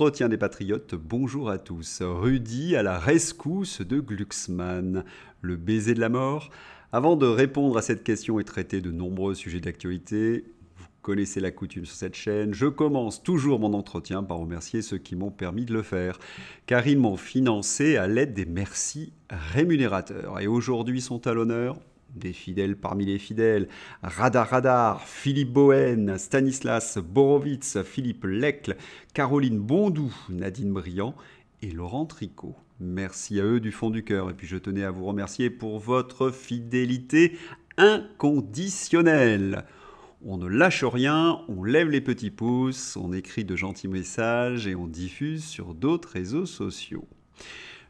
Entretien des patriotes, bonjour à tous. Rudy à la rescousse de Glucksmann. Le baiser de la mort Avant de répondre à cette question et traiter de nombreux sujets d'actualité, vous connaissez la coutume sur cette chaîne, je commence toujours mon entretien par remercier ceux qui m'ont permis de le faire, car ils m'ont financé à l'aide des merci rémunérateurs. Et aujourd'hui sont à l'honneur des fidèles parmi les fidèles, Radar Radar, Philippe Bohen, Stanislas Borowitz, Philippe Lecle, Caroline Bondou, Nadine Briand et Laurent Tricot. Merci à eux du fond du cœur et puis je tenais à vous remercier pour votre fidélité inconditionnelle. On ne lâche rien, on lève les petits pouces, on écrit de gentils messages et on diffuse sur d'autres réseaux sociaux.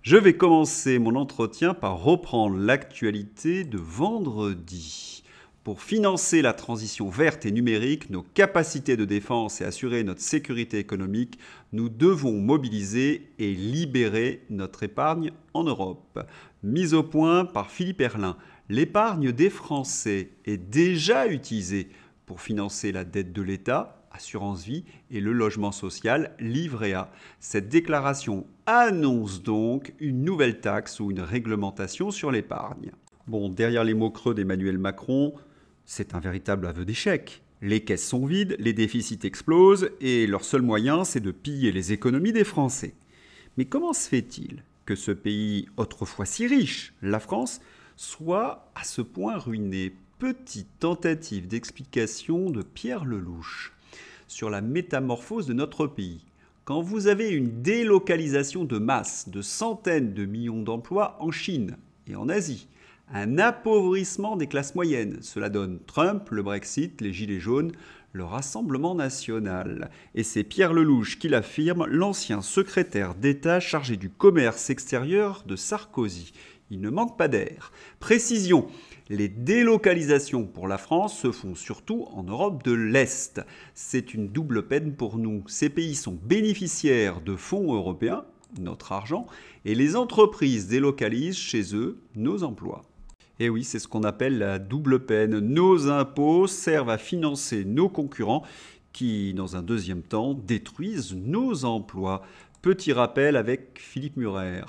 Je vais commencer mon entretien par reprendre l'actualité de vendredi. Pour financer la transition verte et numérique, nos capacités de défense et assurer notre sécurité économique, nous devons mobiliser et libérer notre épargne en Europe. Mise au point par Philippe Erlin, l'épargne des Français est déjà utilisée pour financer la dette de l'État, assurance vie et le logement social, Livré à Cette déclaration annonce donc une nouvelle taxe ou une réglementation sur l'épargne. Bon, derrière les mots creux d'Emmanuel Macron, c'est un véritable aveu d'échec. Les caisses sont vides, les déficits explosent, et leur seul moyen, c'est de piller les économies des Français. Mais comment se fait-il que ce pays autrefois si riche, la France, soit à ce point ruiné Petite tentative d'explication de Pierre Lelouch sur la métamorphose de notre pays quand vous avez une délocalisation de masse de centaines de millions d'emplois en Chine et en Asie, un appauvrissement des classes moyennes. Cela donne Trump, le Brexit, les Gilets jaunes, le Rassemblement national. Et c'est Pierre Lelouch qui l'affirme, l'ancien secrétaire d'État chargé du commerce extérieur de Sarkozy. Il ne manque pas d'air. Précision, les délocalisations pour la France se font surtout en Europe de l'Est. C'est une double peine pour nous. Ces pays sont bénéficiaires de fonds européens, notre argent, et les entreprises délocalisent chez eux nos emplois. Et oui, c'est ce qu'on appelle la double peine. Nos impôts servent à financer nos concurrents qui, dans un deuxième temps, détruisent nos emplois. Petit rappel avec Philippe Murer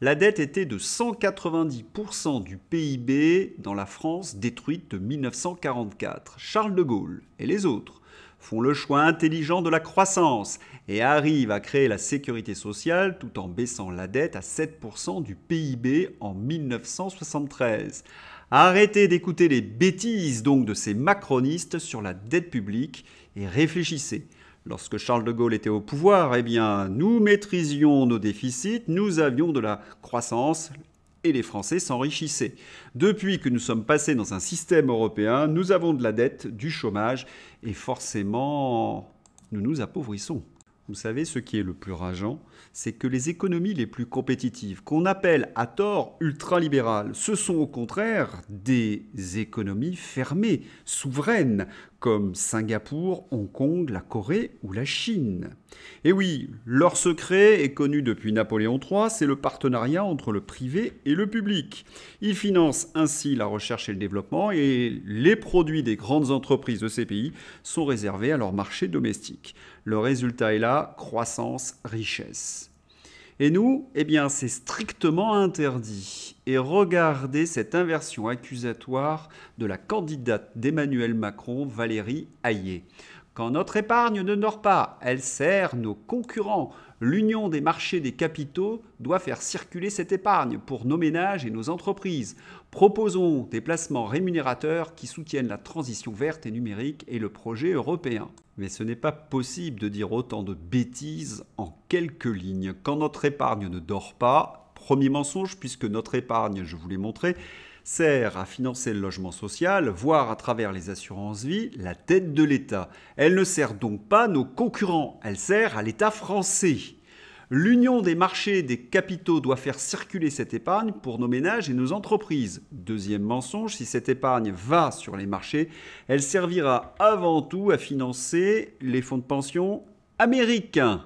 la dette était de 190% du PIB dans la France détruite de 1944. Charles de Gaulle et les autres font le choix intelligent de la croissance et arrivent à créer la sécurité sociale tout en baissant la dette à 7% du PIB en 1973. Arrêtez d'écouter les bêtises donc de ces macronistes sur la dette publique et réfléchissez. Lorsque Charles de Gaulle était au pouvoir, eh bien, nous maîtrisions nos déficits, nous avions de la croissance et les Français s'enrichissaient. Depuis que nous sommes passés dans un système européen, nous avons de la dette, du chômage et forcément, nous nous appauvrissons. Vous savez, ce qui est le plus rageant, c'est que les économies les plus compétitives, qu'on appelle à tort ultralibérales, ce sont au contraire des économies fermées, souveraines, comme Singapour, Hong Kong, la Corée ou la Chine. Et eh oui, leur secret est connu depuis Napoléon III, c'est le partenariat entre le privé et le public. Ils financent ainsi la recherche et le développement et les produits des grandes entreprises de ces pays sont réservés à leur marché domestique. Le résultat est là, croissance, richesse. Et nous, eh bien, c'est strictement interdit et regardez cette inversion accusatoire de la candidate d'Emmanuel Macron, Valérie Hayet. Quand notre épargne ne dort pas, elle sert nos concurrents. L'union des marchés des capitaux doit faire circuler cette épargne pour nos ménages et nos entreprises. Proposons des placements rémunérateurs qui soutiennent la transition verte et numérique et le projet européen. Mais ce n'est pas possible de dire autant de bêtises en quelques lignes. Quand notre épargne ne dort pas, premier mensonge, puisque notre épargne, je vous l'ai montré, sert à financer le logement social, voire à travers les assurances-vie, la tête de l'État. Elle ne sert donc pas nos concurrents, elle sert à l'État français. L'union des marchés des capitaux doit faire circuler cette épargne pour nos ménages et nos entreprises. Deuxième mensonge, si cette épargne va sur les marchés, elle servira avant tout à financer les fonds de pension américains.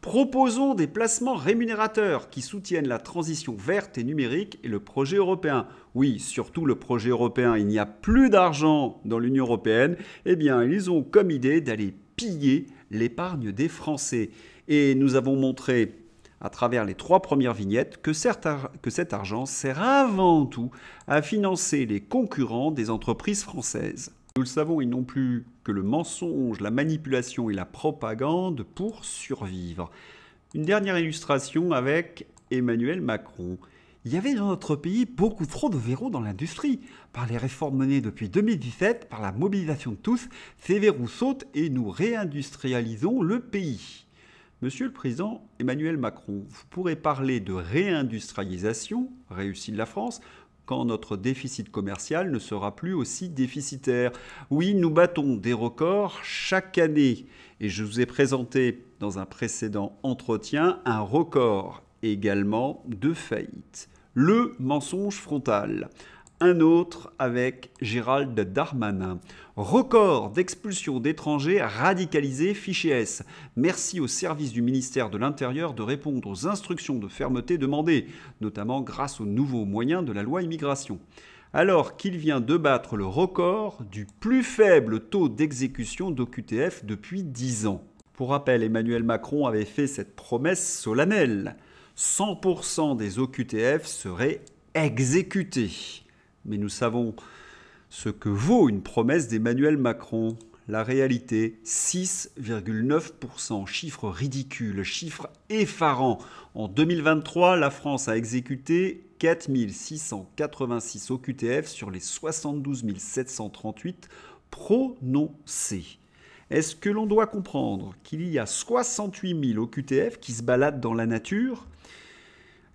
Proposons des placements rémunérateurs qui soutiennent la transition verte et numérique et le projet européen. Oui, surtout le projet européen, il n'y a plus d'argent dans l'Union européenne. Eh bien, ils ont comme idée d'aller piller l'épargne des Français. Et nous avons montré à travers les trois premières vignettes que, que cet argent sert avant tout à financer les concurrents des entreprises françaises. Nous le savons, ils n'ont plus que le mensonge, la manipulation et la propagande pour survivre. Une dernière illustration avec Emmanuel Macron. Il y avait dans notre pays beaucoup trop de verrous dans l'industrie. Par les réformes menées depuis 2017, par la mobilisation de tous, ces verrous sautent et nous réindustrialisons le pays. Monsieur le Président Emmanuel Macron, vous pourrez parler de réindustrialisation réussie de la France quand notre déficit commercial ne sera plus aussi déficitaire. Oui, nous battons des records chaque année. Et je vous ai présenté dans un précédent entretien un record également de faillite. Le mensonge frontal un autre avec Gérald Darmanin. Record d'expulsion d'étrangers radicalisés fichés S. Merci au service du ministère de l'Intérieur de répondre aux instructions de fermeté demandées, notamment grâce aux nouveaux moyens de la loi immigration. Alors qu'il vient de battre le record du plus faible taux d'exécution d'OQTF depuis 10 ans. Pour rappel, Emmanuel Macron avait fait cette promesse solennelle. 100% des OQTF seraient exécutés mais nous savons ce que vaut une promesse d'Emmanuel Macron. La réalité, 6,9%, chiffre ridicule, chiffre effarant. En 2023, la France a exécuté 4686 OQTF sur les 72 738 prononcés. Est-ce que l'on doit comprendre qu'il y a 68 000 OQTF qui se baladent dans la nature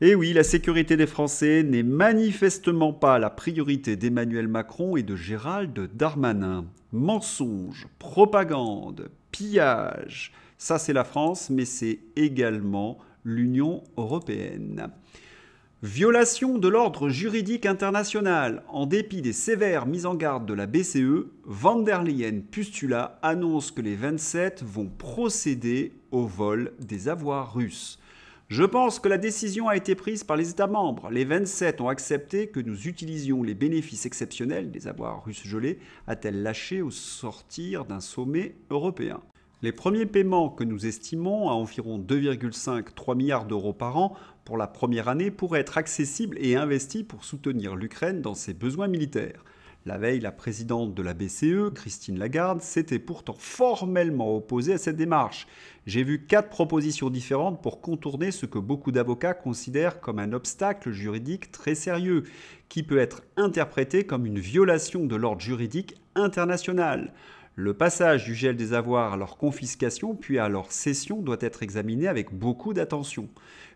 et eh oui, la sécurité des Français n'est manifestement pas la priorité d'Emmanuel Macron et de Gérald Darmanin. Mensonges, propagande, pillage, ça c'est la France, mais c'est également l'Union européenne. Violation de l'ordre juridique international. En dépit des sévères mises en garde de la BCE, van der Pustula annonce que les 27 vont procéder au vol des avoirs russes. Je pense que la décision a été prise par les États membres. Les 27 ont accepté que nous utilisions les bénéfices exceptionnels des avoirs russes gelés, a-t-elle lâché au sortir d'un sommet européen. Les premiers paiements que nous estimons à environ 2,5-3 milliards d'euros par an pour la première année pourraient être accessibles et investis pour soutenir l'Ukraine dans ses besoins militaires. La veille, la présidente de la BCE, Christine Lagarde, s'était pourtant formellement opposée à cette démarche. J'ai vu quatre propositions différentes pour contourner ce que beaucoup d'avocats considèrent comme un obstacle juridique très sérieux, qui peut être interprété comme une violation de l'ordre juridique international. Le passage du gel des avoirs à leur confiscation puis à leur cession doit être examiné avec beaucoup d'attention.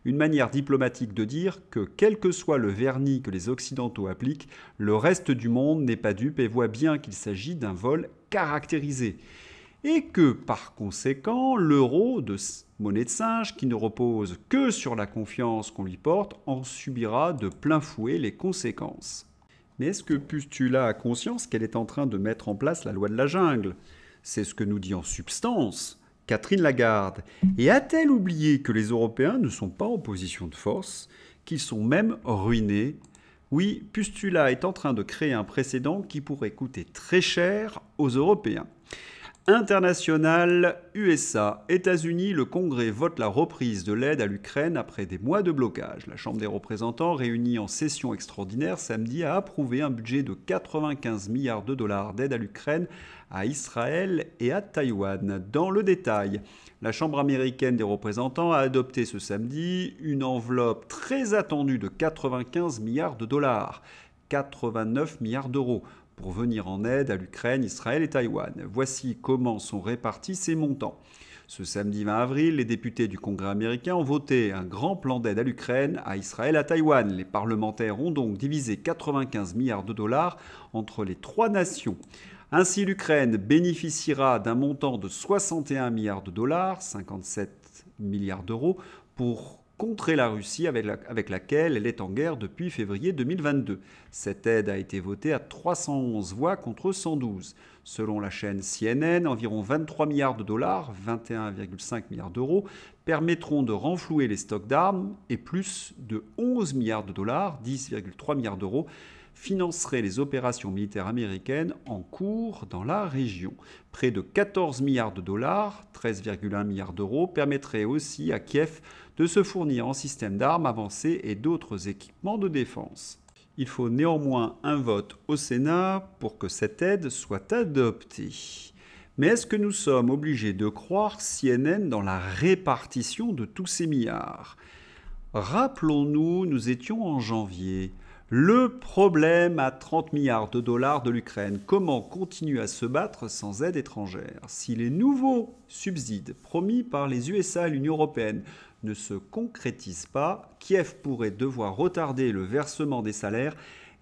Une manière diplomatique de dire que quel que soit le vernis que les Occidentaux appliquent, le reste du monde n'est pas dupe et voit bien qu'il s'agit d'un vol caractérisé. Et que par conséquent, l'euro, de monnaie de singe qui ne repose que sur la confiance qu'on lui porte, en subira de plein fouet les conséquences. Mais est-ce que Pustula a conscience qu'elle est en train de mettre en place la loi de la jungle C'est ce que nous dit en substance Catherine Lagarde. Et a-t-elle oublié que les Européens ne sont pas en position de force, qu'ils sont même ruinés Oui, Pustula est en train de créer un précédent qui pourrait coûter très cher aux Européens. International USA. États-Unis, le Congrès vote la reprise de l'aide à l'Ukraine après des mois de blocage. La Chambre des représentants, réunie en session extraordinaire samedi, a approuvé un budget de 95 milliards de dollars d'aide à l'Ukraine, à Israël et à Taïwan. Dans le détail, la Chambre américaine des représentants a adopté ce samedi une enveloppe très attendue de 95 milliards de dollars. 89 milliards d'euros pour venir en aide à l'Ukraine, Israël et Taïwan. Voici comment sont répartis ces montants. Ce samedi 20 avril, les députés du Congrès américain ont voté un grand plan d'aide à l'Ukraine, à Israël, à Taïwan. Les parlementaires ont donc divisé 95 milliards de dollars entre les trois nations. Ainsi, l'Ukraine bénéficiera d'un montant de 61 milliards de dollars, 57 milliards d'euros, pour contrer la Russie avec, avec, laquelle elle est en guerre depuis février 2022. Cette aide a été votée à 311 voix contre 112. Selon la chaîne CNN, environ 23 milliards de dollars, 21,5 milliards d'euros, permettront de renflouer les stocks d'armes et plus de 11 milliards de dollars, 10,3 milliards d'euros, financerait les opérations militaires américaines en cours dans la région. Près de 14 milliards de dollars, 13,1 milliards d'euros, permettraient aussi à Kiev de se fournir en systèmes d'armes avancées et d'autres équipements de défense. Il faut néanmoins un vote au Sénat pour que cette aide soit adoptée. Mais est-ce que nous sommes obligés de croire CNN dans la répartition de tous ces milliards Rappelons-nous, nous étions en janvier. Le problème à 30 milliards de dollars de l'Ukraine, comment continuer à se battre sans aide étrangère Si les nouveaux subsides promis par les USA et l'Union européenne ne se concrétisent pas, Kiev pourrait devoir retarder le versement des salaires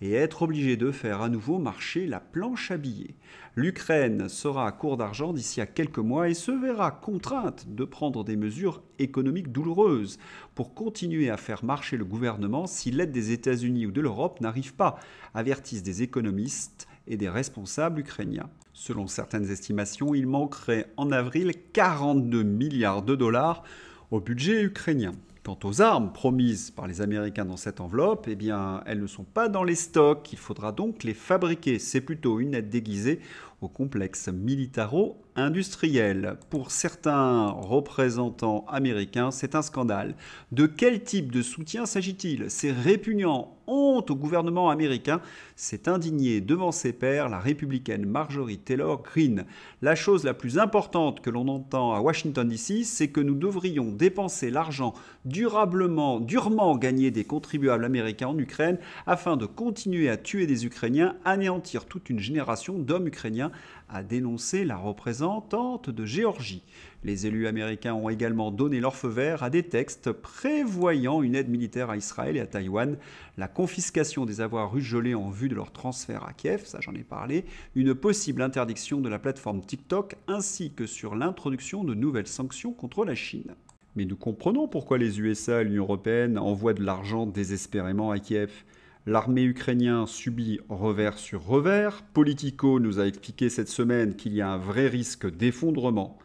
et être obligé de faire à nouveau marcher la planche à billets. L'Ukraine sera à court d'argent d'ici à quelques mois et se verra contrainte de prendre des mesures économiques douloureuses pour continuer à faire marcher le gouvernement si l'aide des États-Unis ou de l'Europe n'arrive pas, avertissent des économistes et des responsables ukrainiens. Selon certaines estimations, il manquerait en avril 42 milliards de dollars au budget ukrainien. Quant aux armes promises par les Américains dans cette enveloppe, eh bien, elles ne sont pas dans les stocks. Il faudra donc les fabriquer. C'est plutôt une aide déguisée au complexe militaro-industriel. Pour certains représentants américains, c'est un scandale. De quel type de soutien s'agit-il C'est répugnant, honte au gouvernement américain. C'est indigné. devant ses pairs la républicaine Marjorie Taylor Greene. La chose la plus importante que l'on entend à Washington DC, c'est que nous devrions dépenser l'argent durablement, durement gagné des contribuables américains en Ukraine afin de continuer à tuer des Ukrainiens, anéantir toute une génération d'hommes ukrainiens a dénoncé la représentante de Géorgie. Les élus américains ont également donné leur feu vert à des textes prévoyant une aide militaire à Israël et à Taïwan, la confiscation des avoirs russes en vue de leur transfert à Kiev, ça j'en ai parlé, une possible interdiction de la plateforme TikTok, ainsi que sur l'introduction de nouvelles sanctions contre la Chine. Mais nous comprenons pourquoi les USA et l'Union européenne envoient de l'argent désespérément à Kiev. L'armée ukrainienne subit revers sur revers. Politico nous a expliqué cette semaine qu'il y a un vrai risque d'effondrement.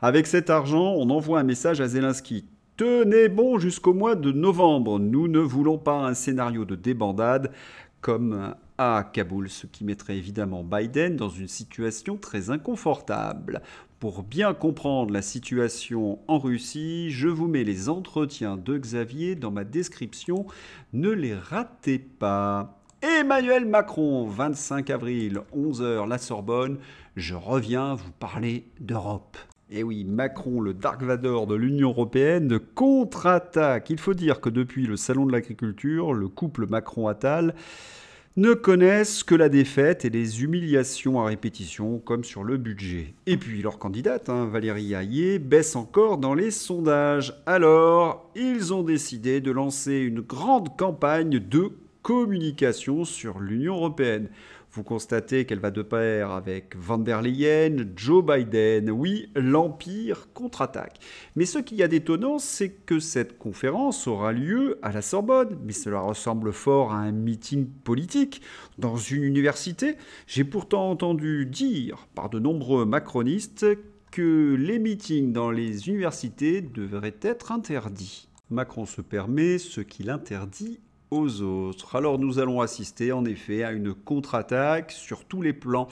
Avec cet argent, on envoie un message à Zelensky. Tenez bon jusqu'au mois de novembre. Nous ne voulons pas un scénario de débandade comme à Kaboul, ce qui mettrait évidemment Biden dans une situation très inconfortable. Pour bien comprendre la situation en Russie, je vous mets les entretiens de Xavier dans ma description. Ne les ratez pas. Emmanuel Macron, 25 avril, 11h, la Sorbonne. Je reviens vous parler d'Europe. Et eh oui, Macron, le Dark Vador de l'Union européenne, contre-attaque. Il faut dire que depuis le Salon de l'agriculture, le couple Macron-Attal ne connaissent que la défaite et les humiliations à répétition, comme sur le budget. Et puis leur candidate, hein, Valérie Hayé, baisse encore dans les sondages. Alors, ils ont décidé de lancer une grande campagne de communication sur l'Union européenne. Vous constatez qu'elle va de pair avec Van der Leyen, Joe Biden, oui, l'Empire contre-attaque. Mais ce qu'il y a d'étonnant, c'est que cette conférence aura lieu à la Sorbonne, mais cela ressemble fort à un meeting politique dans une université. J'ai pourtant entendu dire par de nombreux macronistes que les meetings dans les universités devraient être interdits. Macron se permet ce qu'il interdit aux autres. Alors nous allons assister en effet à une contre-attaque sur tous les plans.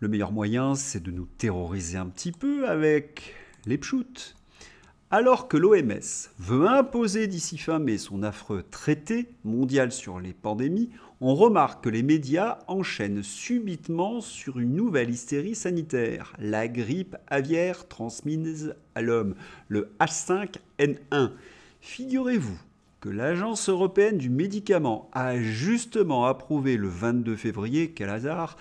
Le meilleur moyen, c'est de nous terroriser un petit peu avec les pchoutes. Alors que l'OMS veut imposer d'ici fin mai son affreux traité mondial sur les pandémies, on remarque que les médias enchaînent subitement sur une nouvelle hystérie sanitaire, la grippe aviaire transmise à l'homme, le H5N1. Figurez-vous que l'Agence européenne du médicament a justement approuvé le 22 février, quel hasard,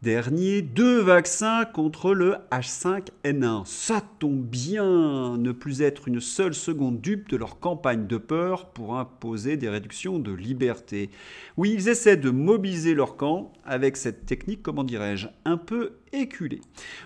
dernier, deux vaccins contre le H5N1. Ça tombe bien, ne plus être une seule seconde dupe de leur campagne de peur pour imposer des réductions de liberté. Oui, ils essaient de mobiliser leur camp avec cette technique, comment dirais-je, un peu éculée.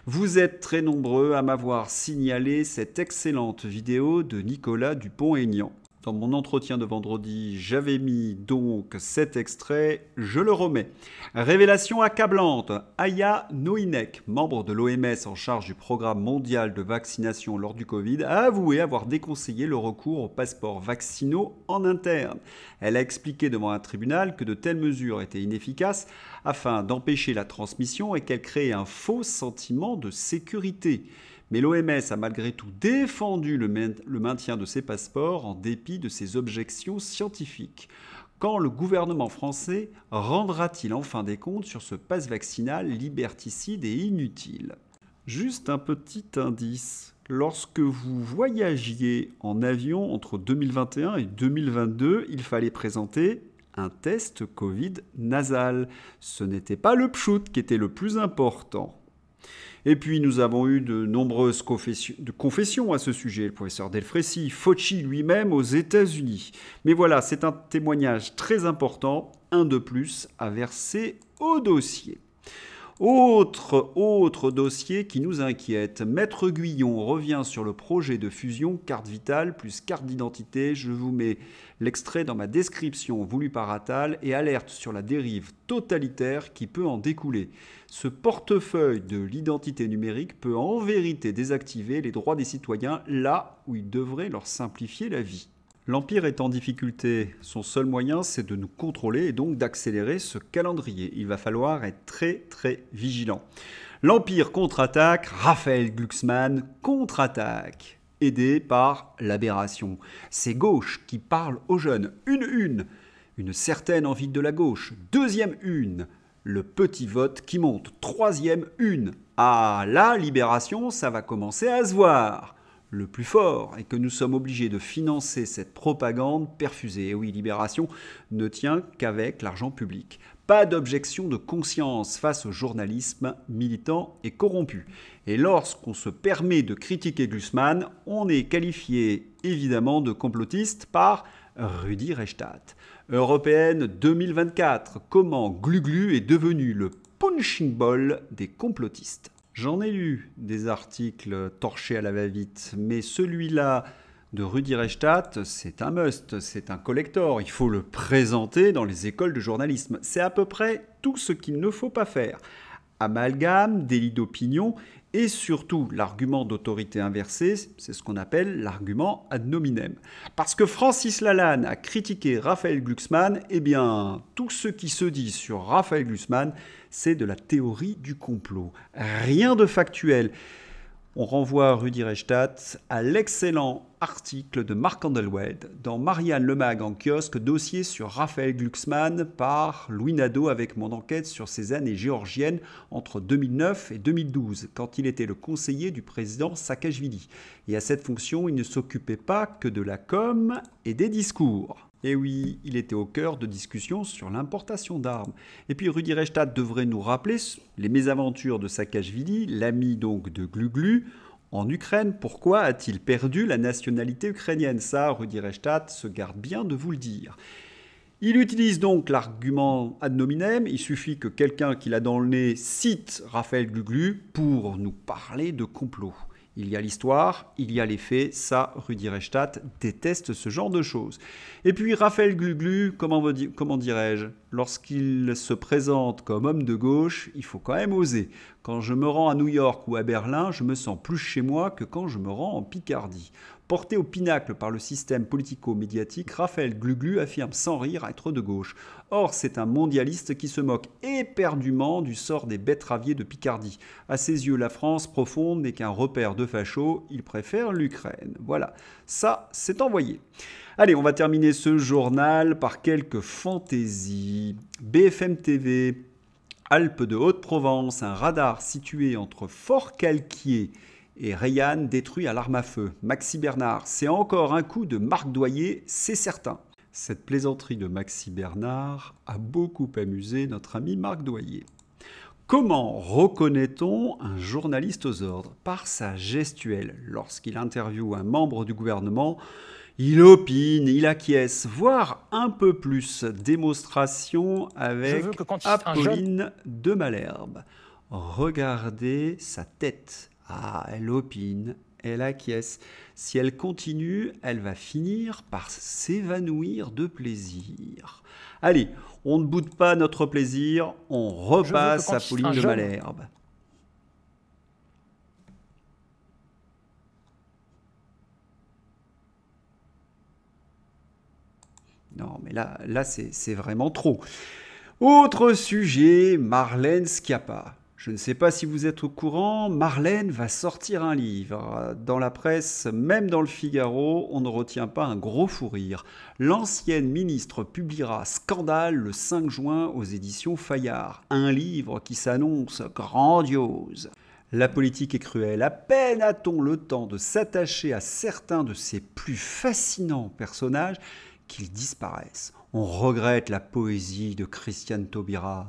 Vous êtes très nombreux à m'avoir signalé cette excellente vidéo de Nicolas Dupont-Aignan dans mon entretien de vendredi, j'avais mis donc cet extrait, je le remets. Révélation accablante, Aya Noinek, membre de l'OMS en charge du programme mondial de vaccination lors du Covid, a avoué avoir déconseillé le recours aux passeports vaccinaux en interne. Elle a expliqué devant un tribunal que de telles mesures étaient inefficaces afin d'empêcher la transmission et qu'elles créaient un faux sentiment de sécurité. Mais l'OMS a malgré tout défendu le, maintien de ces passeports en dépit de ses objections scientifiques. Quand le gouvernement français rendra-t-il enfin des comptes sur ce passe vaccinal liberticide et inutile Juste un petit indice. Lorsque vous voyagiez en avion entre 2021 et 2022, il fallait présenter un test Covid nasal. Ce n'était pas le pchout qui était le plus important. Et puis nous avons eu de nombreuses confessions à ce sujet, le professeur Delfrécy, Fauci lui-même aux États-Unis. Mais voilà, c'est un témoignage très important, un de plus à verser au dossier. Autre, autre dossier qui nous inquiète. Maître Guyon revient sur le projet de fusion carte vitale plus carte d'identité. Je vous mets l'extrait dans ma description voulue par Attal et alerte sur la dérive totalitaire qui peut en découler. Ce portefeuille de l'identité numérique peut en vérité désactiver les droits des citoyens là où il devrait leur simplifier la vie. L'Empire est en difficulté. Son seul moyen, c'est de nous contrôler et donc d'accélérer ce calendrier. Il va falloir être très très vigilant. L'Empire contre-attaque, Raphaël Glucksmann contre-attaque, aidé par l'aberration. C'est gauche qui parle aux jeunes. Une une, une certaine envie de la gauche. Deuxième une, le petit vote qui monte. Troisième une. Ah la libération, ça va commencer à se voir le plus fort est que nous sommes obligés de financer cette propagande perfusée. Et oui, Libération ne tient qu'avec l'argent public. Pas d'objection de conscience face au journalisme militant et corrompu. Et lorsqu'on se permet de critiquer Glusman, on est qualifié évidemment de complotiste par Rudi Reichstadt. Européenne 2024, comment Gluglu est devenu le punching ball des complotistes. J'en ai lu des articles torchés à la va-vite, mais celui-là de Rudi Reichstadt, c'est un must, c'est un collector, il faut le présenter dans les écoles de journalisme. C'est à peu près tout ce qu'il ne faut pas faire. Amalgame, délit d'opinion et surtout, l'argument d'autorité inversée, c'est ce qu'on appelle l'argument ad nominem. Parce que Francis Lalanne a critiqué Raphaël Glucksmann, eh bien, tout ce qui se dit sur Raphaël Glucksmann, c'est de la théorie du complot. Rien de factuel. On renvoie Rudi Reichstadt à l'excellent article de Marc Andelwed dans Marianne Lemag en kiosque, dossier sur Raphaël Glucksmann par Louis Nadeau avec mon enquête sur ses années géorgiennes entre 2009 et 2012, quand il était le conseiller du président Saakashvili. Et à cette fonction, il ne s'occupait pas que de la com et des discours. Et eh oui, il était au cœur de discussions sur l'importation d'armes. Et puis Rudi Reichstadt devrait nous rappeler les mésaventures de Saakashvili, l'ami donc de Gluglu en Ukraine, pourquoi a-t-il perdu la nationalité ukrainienne Ça, Rudi Reichstadt se garde bien de vous le dire. Il utilise donc l'argument ad nominem, il suffit que quelqu'un qui l'a dans le nez cite Raphaël Gluglu pour nous parler de complot. Il y a l'histoire, il y a les faits, ça, Rudi Reichstadt déteste ce genre de choses. Et puis Raphaël Gluglu, comment, comment dirais-je Lorsqu'il se présente comme homme de gauche, il faut quand même oser. Quand je me rends à New York ou à Berlin, je me sens plus chez moi que quand je me rends en Picardie. Porté au pinacle par le système politico-médiatique, Raphaël Gluglu affirme sans rire être de gauche. Or, c'est un mondialiste qui se moque éperdument du sort des betteraviers de Picardie. À ses yeux, la France profonde n'est qu'un repère de fachos, il préfère l'Ukraine. Voilà, ça, c'est envoyé. Allez, on va terminer ce journal par quelques fantaisies. BFM TV, Alpes de Haute-Provence, un radar situé entre Fort-Calquier et Rayan détruit à l'arme à feu. Maxi Bernard, c'est encore un coup de Marc Doyer, c'est certain. Cette plaisanterie de Maxi Bernard a beaucoup amusé notre ami Marc Doyer. Comment reconnaît-on un journaliste aux ordres Par sa gestuelle. Lorsqu'il interviewe un membre du gouvernement, il opine, il acquiesce, voire un peu plus. Démonstration avec Apolline de Malherbe. Regardez sa tête. Ah, elle opine, elle acquiesce. Si elle continue, elle va finir par s'évanouir de plaisir. Allez, on ne boude pas notre plaisir, on repasse à Pauline de Malherbe. Non, mais là, là c'est vraiment trop. Autre sujet, Marlène Schiappa. Je ne sais pas si vous êtes au courant, Marlène va sortir un livre. Dans la presse, même dans le Figaro, on ne retient pas un gros fou rire. L'ancienne ministre publiera Scandale le 5 juin aux éditions Fayard, un livre qui s'annonce grandiose. La politique est cruelle. À peine a-t-on le temps de s'attacher à certains de ses plus fascinants personnages qu'ils disparaissent. On regrette la poésie de Christiane Taubira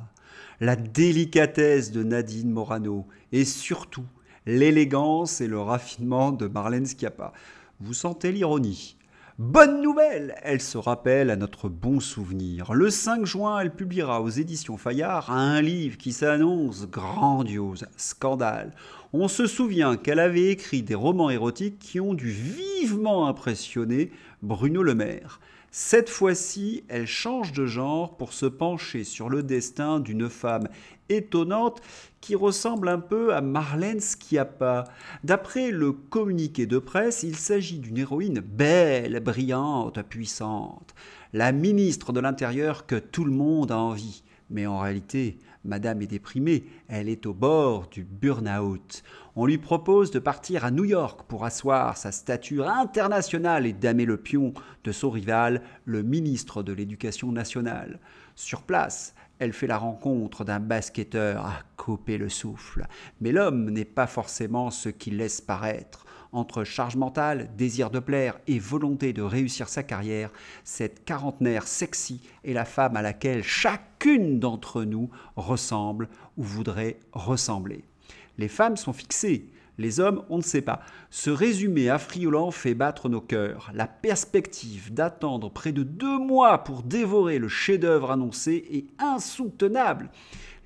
la délicatesse de Nadine Morano et surtout l'élégance et le raffinement de Marlène Schiappa. Vous sentez l'ironie Bonne nouvelle Elle se rappelle à notre bon souvenir. Le 5 juin, elle publiera aux éditions Fayard un livre qui s'annonce grandiose, scandale. On se souvient qu'elle avait écrit des romans érotiques qui ont dû vivement impressionner Bruno Le Maire. Cette fois-ci, elle change de genre pour se pencher sur le destin d'une femme étonnante qui ressemble un peu à Marlène Schiappa. D'après le communiqué de presse, il s'agit d'une héroïne belle, brillante, puissante, la ministre de l'Intérieur que tout le monde a envie. Mais en réalité, Madame est déprimée, elle est au bord du burn-out. On lui propose de partir à New York pour asseoir sa stature internationale et damer le pion de son rival, le ministre de l'Éducation nationale. Sur place, elle fait la rencontre d'un basketteur à couper le souffle. Mais l'homme n'est pas forcément ce qu'il laisse paraître. Entre charge mentale, désir de plaire et volonté de réussir sa carrière, cette quarantenaire sexy est la femme à laquelle chaque qu'une d'entre nous ressemble ou voudrait ressembler. Les femmes sont fixées, les hommes, on ne sait pas. Ce résumé affriolant fait battre nos cœurs. La perspective d'attendre près de deux mois pour dévorer le chef-d'œuvre annoncé est insoutenable.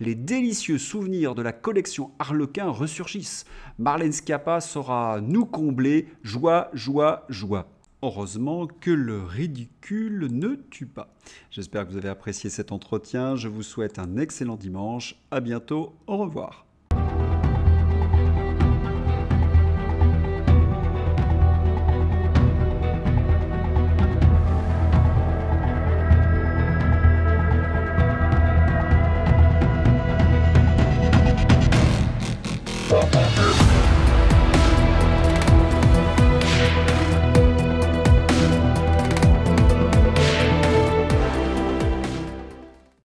Les délicieux souvenirs de la collection Harlequin ressurgissent. Marlène Scapa saura nous combler joie, joie, joie. Heureusement que le ridicule ne tue pas. J'espère que vous avez apprécié cet entretien. Je vous souhaite un excellent dimanche. À bientôt. Au revoir.